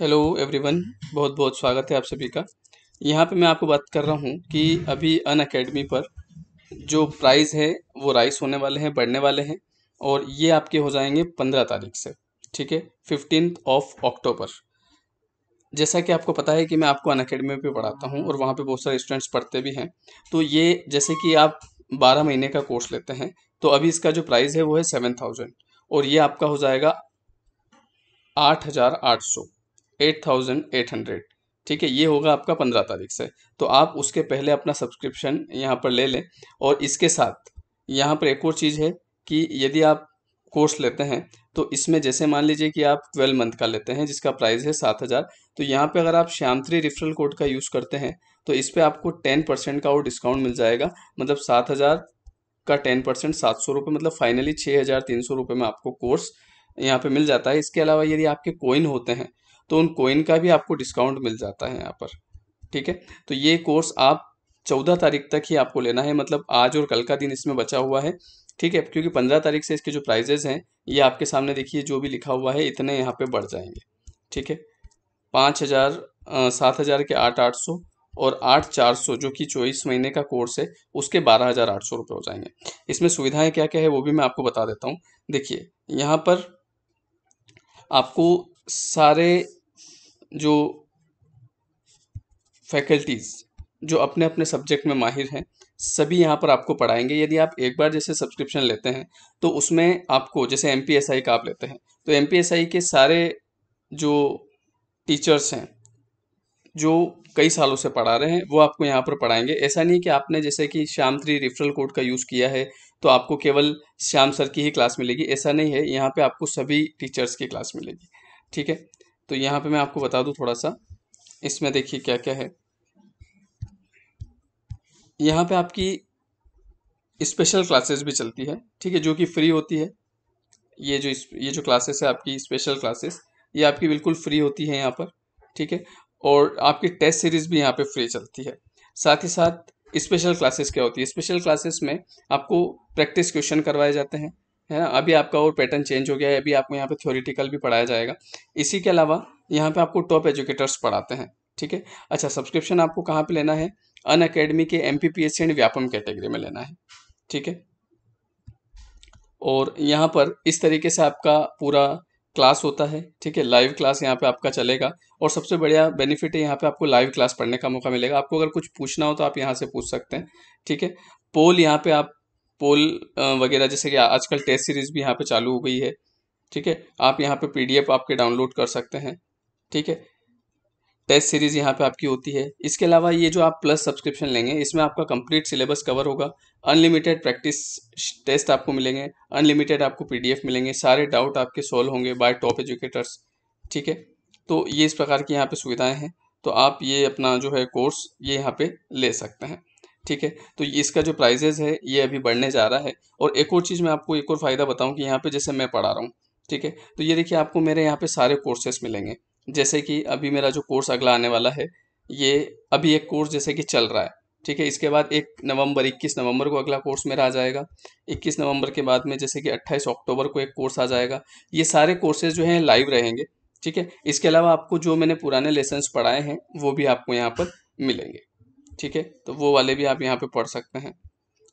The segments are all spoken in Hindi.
हेलो एवरीवन बहुत बहुत स्वागत है आप सभी का यहाँ पे मैं आपको बात कर रहा हूँ कि अभी अन अकेडमी पर जो प्राइस है वो राइस होने वाले हैं बढ़ने वाले हैं और ये आपके हो जाएंगे पंद्रह तारीख से ठीक है फिफ्टीन ऑफ अक्टूबर जैसा कि आपको पता है कि मैं आपको अन अकेडमी पर पढ़ाता हूँ और वहाँ पर बहुत सारे स्टूडेंट्स पढ़ते भी हैं तो ये जैसे कि आप बारह महीने का कोर्स लेते हैं तो अभी इसका जो प्राइस है वो है सेवन थाउजेंड और ये आपका हो जाएगा आठ हज़ार आठ सौ एट थाउजेंड एट हंड्रेड ठीक है ये होगा आपका पंद्रह तारीख से तो आप उसके पहले अपना सब्सक्रिप्शन यहाँ पर ले लें और इसके साथ यहाँ पर एक और चीज़ है कि यदि आप कोर्स लेते हैं तो इसमें जैसे मान लीजिए कि आप ट्वेल्व मंथ का लेते हैं जिसका प्राइस है सात हज़ार तो यहाँ पे अगर आप श्यामत्री रिफरल कोड का यूज़ करते हैं तो इस पर आपको टेन परसेंट का और डिस्काउंट मिल जाएगा मतलब सात हज़ार का टेन परसेंट सात सौ रुपये मतलब फाइनली छः हज़ार तीन सौ रुपये में आपको कोर्स यहाँ पर मिल जाता है इसके अलावा यदि आपके कोइन होते हैं तो उन कोइन का भी आपको डिस्काउंट मिल जाता है यहाँ पर ठीक है तो ये कोर्स आप चौदह तारीख तक ही आपको लेना है मतलब आज और कल का दिन इसमें बचा हुआ है ठीक है क्योंकि पंद्रह तारीख से इसके जो प्राइजेज हैं ये आपके सामने देखिए जो भी लिखा हुआ है इतने यहाँ पे बढ़ जाएंगे ठीक है पाँच हज़ार सात हज़ार के आठ आठ सौ और आठ चार सौ जो कि चौबीस महीने का कोर्स है उसके बारह हज़ार आठ सौ रुपये हो जाएंगे इसमें सुविधाएं क्या क्या है वो भी मैं आपको बता देता हूँ देखिए यहाँ पर आपको सारे जो फैकल्टीज़ जो अपने अपने सब्जेक्ट में माहिर हैं सभी यहाँ पर आपको पढ़ाएंगे यदि आप एक बार जैसे सब्सक्रिप्शन लेते हैं तो उसमें आपको जैसे एम का आप लेते हैं तो एम के सारे जो टीचर्स हैं जो कई सालों से पढ़ा रहे हैं वो आपको यहाँ पर पढ़ाएंगे ऐसा नहीं कि आपने जैसे कि श्याम थ्री रेफरल कोड का यूज़ किया है तो आपको केवल श्याम सर की ही क्लास मिलेगी ऐसा नहीं है यहाँ पे आपको सभी टीचर्स की क्लास मिलेगी ठीक है तो यहाँ पे मैं आपको बता दूँ थोड़ा सा इसमें देखिए क्या क्या है यहाँ पे आपकी स्पेशल क्लासेस भी चलती है ठीक है जो कि फ्री होती है ये जो ये जो क्लासेस है आपकी स्पेशल क्लासेस ये आपकी बिल्कुल फ्री होती है यहाँ पर ठीक है और आपकी टेस्ट सीरीज भी यहाँ पे फ्री चलती है साथ ही साथ स्पेशल क्लासेस क्या होती है स्पेशल क्लासेस में आपको प्रैक्टिस क्वेश्चन करवाए जाते हैं है ना अभी आपका और पैटर्न चेंज हो गया है अभी आपको यहाँ पे थ्योरिटिकल भी पढ़ाया जाएगा इसी के अलावा यहाँ पे आपको टॉप एजुकेटर्स पढ़ाते हैं ठीक है अच्छा सब्सक्रिप्शन आपको कहाँ पे लेना है अन अकेडमी के एम एंड व्यापम कैटेगरी में लेना है ठीक है और यहाँ पर इस तरीके से आपका पूरा क्लास होता है ठीक है लाइव क्लास यहाँ पे आपका चलेगा और सबसे बढ़िया बेनिफिट है यहाँ पे आपको लाइव क्लास पढ़ने का मौका मिलेगा आपको अगर कुछ पूछना हो तो आप यहाँ से पूछ सकते हैं ठीक है पोल यहाँ पे आप पोल वगैरह जैसे कि आजकल टेस्ट सीरीज़ भी यहाँ पे चालू हो गई है ठीक है आप यहाँ पे पीडीएफ आपके डाउनलोड कर सकते हैं ठीक है टेस्ट सीरीज़ यहाँ पे आपकी होती है इसके अलावा ये जो आप प्लस सब्सक्रिप्शन लेंगे इसमें आपका कंप्लीट सिलेबस कवर होगा अनलिमिटेड प्रैक्टिस टेस्ट आपको मिलेंगे अनलिमिटेड आपको पीडीएफ मिलेंगे सारे डाउट आपके सॉल्व होंगे बाय टॉप एजुकेटर्स ठीक है तो ये इस प्रकार की यहाँ पर सुविधाएँ हैं तो आप ये अपना जो है कोर्स ये यहाँ पर ले सकते हैं ठीक है तो इसका जो प्राइजेज है ये अभी बढ़ने जा रहा है और एक और चीज़ मैं आपको एक और फ़ायदा बताऊँ कि यहाँ पर जैसे मैं पढ़ा रहा हूँ ठीक है तो ये देखिए आपको मेरे यहाँ पर सारे कोर्सेस मिलेंगे जैसे कि अभी मेरा जो कोर्स अगला आने वाला है ये अभी एक कोर्स जैसे कि चल रहा है ठीक है इसके बाद एक नवंबर 21 नवंबर को अगला कोर्स मेरा आ जाएगा 21 नवंबर के बाद में जैसे कि 28 अक्टूबर को एक कोर्स आ जाएगा ये सारे कोर्सेज जो हैं लाइव रहेंगे ठीक है इसके अलावा आपको जो मैंने पुराने लेसन्स पढ़ाए हैं वो भी आपको यहाँ पर मिलेंगे ठीक है तो वो वाले भी आप यहाँ पे पढ़ सकते हैं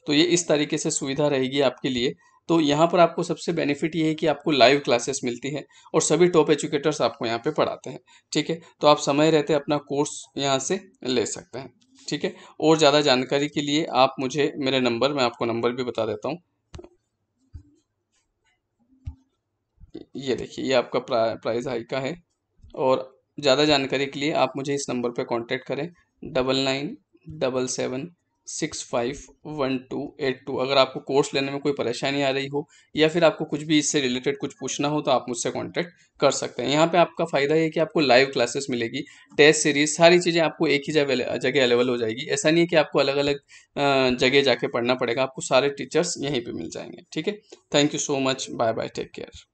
तो ये इस तरीके से सुविधा रहेगी आपके लिए तो यहाँ पर आपको सबसे बेनिफिट ये है कि आपको लाइव क्लासेस मिलती है और सभी टॉप एजुकेटर्स आपको यहाँ पे पढ़ाते हैं ठीक है तो आप समय रहते अपना कोर्स यहाँ से ले सकते हैं ठीक है और ज़्यादा जानकारी के लिए आप मुझे मेरे नंबर मैं आपको नंबर भी बता देता हूँ ये देखिए ये आपका प्रा, प्राइस हाई का है और ज़्यादा जानकारी के लिए आप मुझे इस नंबर पर कॉन्टेक्ट करें double nine double seven six five one two eight two अगर आपको कोर्स लेने में कोई परेशानी आ रही हो या फिर आपको कुछ भी इससे रिलेटेड कुछ पूछना हो तो आप मुझसे कांटेक्ट कर सकते हैं यहाँ पे आपका फ़ायदा है कि आपको लाइव क्लासेस मिलेगी टेस्ट सीरीज सारी चीज़ें आपको एक ही जगह अवेलेबल हो जाएगी ऐसा नहीं है कि आपको अलग अलग जगह जाके पढ़ना पड़ेगा आपको सारे टीचर्स यहीं पर मिल जाएंगे ठीक है thank you so much bye bye take care